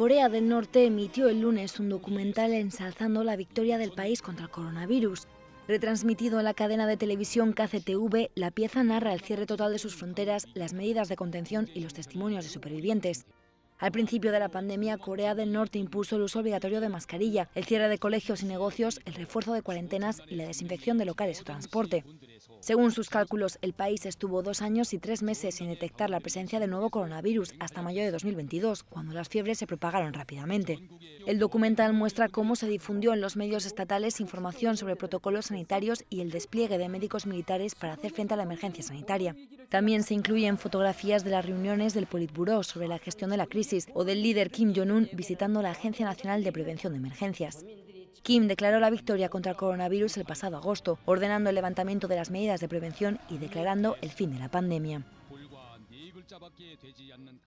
Corea del Norte emitió el lunes un documental ensalzando la victoria del país contra el coronavirus. Retransmitido en la cadena de televisión KCTV, la pieza narra el cierre total de sus fronteras, las medidas de contención y los testimonios de supervivientes. Al principio de la pandemia, Corea del Norte impuso el uso obligatorio de mascarilla, el cierre de colegios y negocios, el refuerzo de cuarentenas y la desinfección de locales o transporte. Según sus cálculos, el país estuvo dos años y tres meses sin detectar la presencia de nuevo coronavirus hasta mayo de 2022, cuando las fiebres se propagaron rápidamente. El documental muestra cómo se difundió en los medios estatales información sobre protocolos sanitarios y el despliegue de médicos militares para hacer frente a la emergencia sanitaria. También se incluyen fotografías de las reuniones del Politburó sobre la gestión de la crisis o del líder Kim Jong-un visitando la Agencia Nacional de Prevención de Emergencias. Kim declaró la victoria contra el coronavirus el pasado agosto, ordenando el levantamiento de las medidas de prevención y declarando el fin de la pandemia.